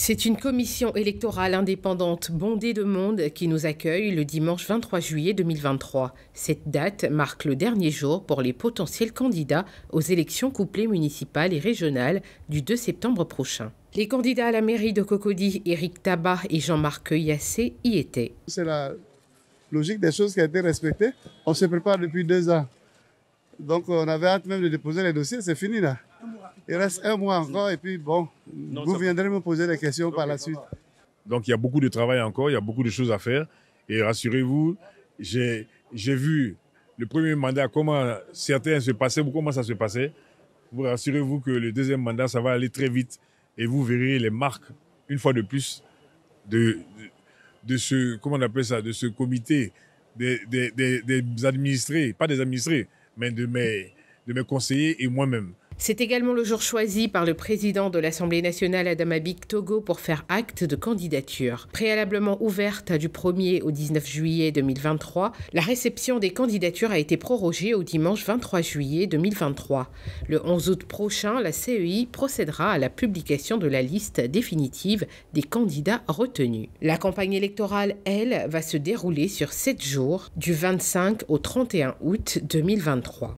C'est une commission électorale indépendante bondée de monde qui nous accueille le dimanche 23 juillet 2023. Cette date marque le dernier jour pour les potentiels candidats aux élections couplées municipales et régionales du 2 septembre prochain. Les candidats à la mairie de Cocody, Eric Tabat et Jean-Marc Yassé, y étaient. C'est la logique des choses qui a été respectée. On se prépare depuis deux ans. Donc on avait hâte même de déposer les dossiers, c'est fini là. Il reste un mois encore et puis bon, vous viendrez me poser des questions par la suite. Donc il y a beaucoup de travail encore, il y a beaucoup de choses à faire. Et rassurez-vous, j'ai vu le premier mandat, comment certains se passaient comment ça se passait. Vous rassurez-vous que le deuxième mandat, ça va aller très vite. Et vous verrez les marques, une fois de plus, de, de, ce, comment on appelle ça, de ce comité des, des, des, administrés, pas des administrés, mais de mes, de mes conseillers et moi-même. C'est également le jour choisi par le président de l'Assemblée nationale Abic Togo pour faire acte de candidature. Préalablement ouverte du 1er au 19 juillet 2023, la réception des candidatures a été prorogée au dimanche 23 juillet 2023. Le 11 août prochain, la CEI procédera à la publication de la liste définitive des candidats retenus. La campagne électorale, elle, va se dérouler sur sept jours, du 25 au 31 août 2023.